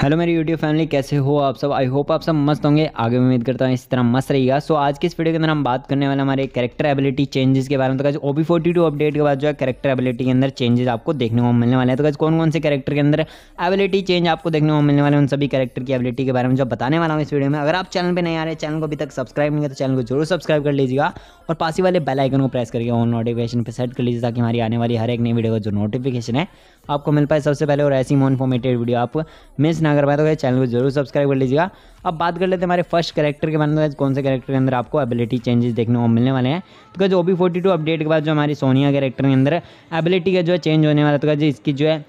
hello मेरी YouTube family कैसे हो आप सब आई होप आप सब मस्त होंगे आगे उम्मीद करता हूँ इस तरह मस्त रहेगा सो so, आज की इस वीडियो के अंदर हम बात करने वाले हमारे कैरेक्टर एबिलिटी चेंजेस के बारे में तो O B forty two update के बाद जो है कैरेक्टर एबिलिटी के अंदर चेंजेस आपको देखने को मिलने वाले हैं तो कहा कौन कौन से कैरेक्टर के अंदर एबिलिटी चेंज आपको देखने को मिलने वाले उन सभी कैरेक्टर की एबिलिटी के बारे में जो बताने वाला हूँ इस वीडियो में अगर आप चैनल पर नहीं आ रहे चैनल को अभी तक सब्सक्राइब नहीं है तो चैनल को जरूर सब्सक्राइब कर लीजिएगा और पासी वाले बेलाइकन को प्रेस करके ऑन नोटिफिकेशन पर सेट कर लीजिए ताकि हमारी आने वाली हर एक नई वीडियो का जो नोटिफिकेशन है आपको मिल पाए सबसे पहले और ऐसी मोन इन्फॉर्मेटिव वीडियो आप मिस ना कर पाए तो चैनल को जरूर सब्सक्राइब कर लीजिएगा अब बात कर लेते हैं हमारे फर्स्ट कैरेक्टर के बारे में कौन से कैरेक्टर के अंदर आपको एबिलिटी चेंजेस देखने को मिलने वाले हैं तो क्या जो ओ बी अपडेट के बाद जो हमारी सोनिया कैरेक्टर के अंदर एबिलिटी का जो है चेंज होने वाला तो जो इसकी जो है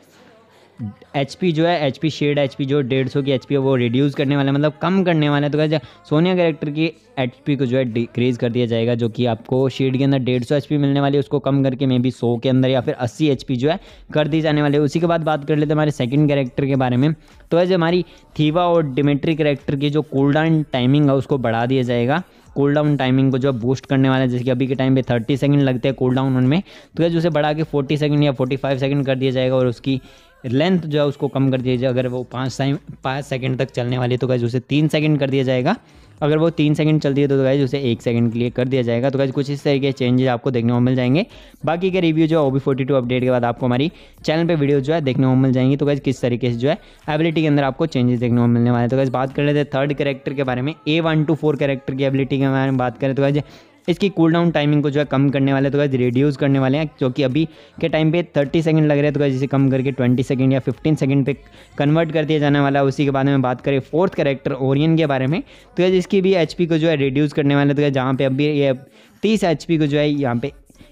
एच जो है एच पी शेड एच जो डेढ़ सौ की एच है वो रिड्यूस करने वाला है मतलब कम करने वाला है तो क्या सोनिया कैरेक्टर की एच को जो है डिक्रीज़ कर दिया जाएगा जो कि आपको शेड के अंदर डेढ़ सौ एच मिलने वाली है उसको कम करके मे बी सौ के अंदर या फिर अस्सी एच जो है कर दी जाने वाली है उसी के बाद बात कर लेते हैं हमारे सेकेंड कैरेक्टर के बारे में तो वैसे हमारी थीवा और डिमेट्री कैरेक्टर की जो कूल डाउन टाइमिंग है उसको बढ़ा दिया जाएगा कूल डाउन टाइमिंग को जो बूस्ट करने वाला है जैसे कि अभी के टाइम पे थर्टी सेकंड लगते हैं कूल डाउन उनमें तो जो उसे बढ़ा के 40 सेकंड या 45 फाइव सेकंड कर दिया जाएगा और उसकी लेंथ जो है उसको कम कर दिया जाए अगर वो पाँच टाइम पाँच सेकेंड तक चलने वाली है तो गाइज उसे तीन सेकेंड कर दिया जाएगा अगर वो तीन सेकंड चलती है तो गाइज उसे एक सेकंड के लिए कर दिया जाएगा तो गाइज कुछ इस तरीके के चेंजेस आपको देखने को मिल जाएंगे बाकी के रिव्यू जो है ओबी फोर्टी टू अपडेट के बाद आपको हमारी चैनल पे वीडियो जो है देखने को मिल जाएंगी तो गाइज किस तरीके से जो है एबिलिटी के अंदर आपको चेंजेस देखने को मिलने वाले तो गाइज बात कर लेते हैं थर्ड कैरेक्टर के बारे में A one two four character की एबिलिटी के बारे में बात करें तो गाइज इसकी कूल डाउन टाइमिंग को जो है कम करने वाले तो गाइज रिड्यूस करने वाले हैं जो कि अभी के टाइम पे थर्टी सेकंड लग रहे हैं तो गाइज इसे कम करके ट्वेंटी सेकंड या फिफ्टीन सेकंड पे कन्वर्ट कर दिया जाने वाला है उसी के बारे में बात करें फोर्थ करेक्टर ओरियन के बारे में तो गाइज इसकी भी एच को जो है रिड्यूस करने वाले तो गाइज जहाँ पे अभी ये तीस एच को जो है यहाँ पे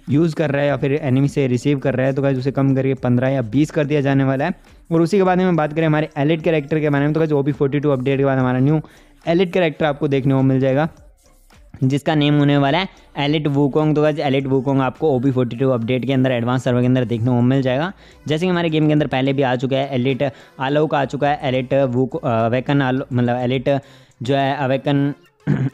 यूज़ कर रहा है या फिर एनिमी से रिसीव कर रहा है तो गाइज उसे कम करके पंद्रह या बीस कर दिया जाने वाला है और उसी के बारे में बात करें हमारे एलिट कैरेक्टर के बारे में तो गाइज ओ टू अपडेट के बाद हमारा न्यू एलिट कैरेक्टर आपको देखने को मिल जाएगा जिसका नेम होने वाला है एलिट वूकोंग तो गाइज एलिट वूकोंग आपको O B forty two update के अंदर एडवांस सर्वर के अंदर देखने को मिल जाएगा जैसे कि हमारे गेम के अंदर पहले भी आ चुका है एलिट आलोक आ चुका है एलिट वूक अवेकन आलो मतलब एलिट जो है अवेकन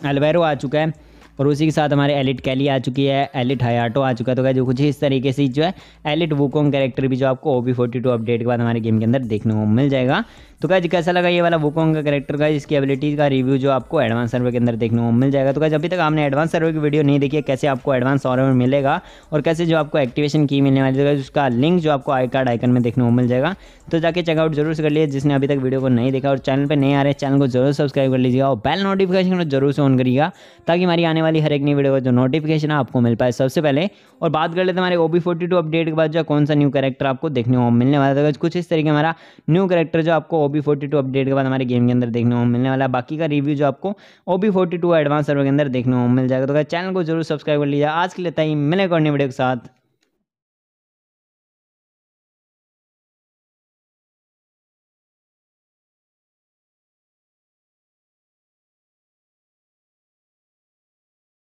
अलवेरो आ चुका है और उसी के साथ हमारे एलिट कैली आ चुकी है एलिट हयाटो आ चुका तो क्या जो कुछ इस तरीके से जो है एलिट वुकोंग कैरेक्टर भी जो आपको O B forty two update के बाद हमारे गेम के अंदर देखने को मिल जाएगा तो क्या कैसा लगा ये वाला वुकोंग का कैरेक्टर का इसकी एबिलिटीज़ का रिव्यू जो आपको एडवांस सर्वे के अंदर देखने को मिल जाएगा तो क्या अभी तक आपने एडवांस सर्वे की वीडियो नहीं देखी है कैसे आपको एडवांस सर्वे मिलेगा और कैसे जो आपको एक्टिवेशन की मिलने वाली है तो उसका लिंक जो आपको आई कार्ड आइकन में देखने को मिल जाएगा तो जाके चेकआउट जरूर कर लिए जिसने अभी तक वीडियो को नहीं देखा और चैनल पर नहीं आ रहे चैनल को जरूर सब्सक्राइब कर लीजिएगा और बेल नोटिफिकेशन जरूर से ऑन करिएगा ताकि हमारी आने वाली हर एक नई वीडियो का जो नोटिफिकेशन है आपको मिल पाए सबसे पहले और बात कर लेते हमारे ओबी फोर्टी टू अपडेट के बाद जो कौन सा न्यू करेक्टर आपको देखने को मिलने वाला था तो कुछ इस तरीके हमारा न्यू करेक्टर जो आपको ओबी फोर्टी टू अपडेट के बाद हमारे गेम के अंदर देखने को मिलने वाला है बाकी का रिव्यू जो आपको OB forty two advance server के अंदर देखने को मिल जाएगा तो चैनल को जरूर सब्सक्राइब कर लीजिए आज के लिए तय मिले मिलेगा वीडियो के साथ